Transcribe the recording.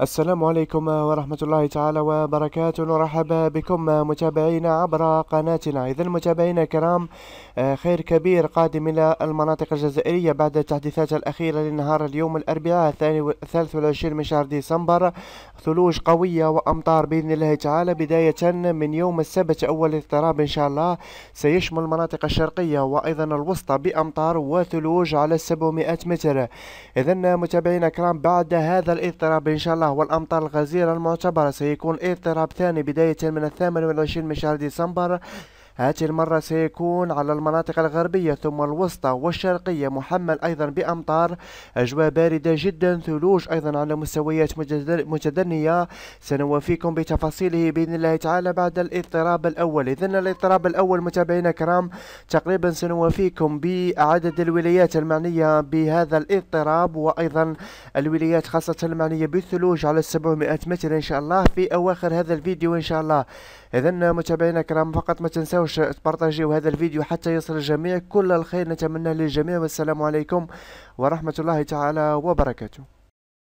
السلام عليكم ورحمة الله تعالى وبركاته نرحب بكم متابعينا عبر قناتنا إذا متابعينا الكرام آه، خير كبير قادم إلى المناطق الجزائرية بعد التحديثات الأخيرة لنهار اليوم الأربعاء الثاني 23 من شهر ديسمبر ثلوج قوية وأمطار بإذن الله تعالى بداية من يوم السبت أول اضطراب إن شاء الله سيشمل المناطق الشرقية وأيضا الوسطى بأمطار وثلوج على 700 متر إذا متابعينا الكرام بعد هذا الاضطراب إن شاء الله والأمطار الغزيرة المعتبرة سيكون اضطراب ثاني بداية من الثامن والعشرين من شهر ديسمبر هذه المرة سيكون على المناطق الغربية ثم الوسطى والشرقية محمل أيضا بأمطار أجواء باردة جدا ثلوج أيضا على مستويات متدنية سنوافيكم بتفاصيله بإذن الله تعالى بعد الاضطراب الأول إذن الاضطراب الأول متابعينا الكرام تقريبا سنوافيكم بعدد الولايات المعنية بهذا الاضطراب وأيضا الولايات خاصة المعنية بالثلوج على 700 متر إن شاء الله في أواخر هذا الفيديو إن شاء الله إذن متابعينا الكرام فقط ما تنسوا تنسوش تبارطاجيو هذا الفيديو حتى يصل الجميع كل الخير نتمنى للجميع والسلام عليكم ورحمة الله تعالى وبركاته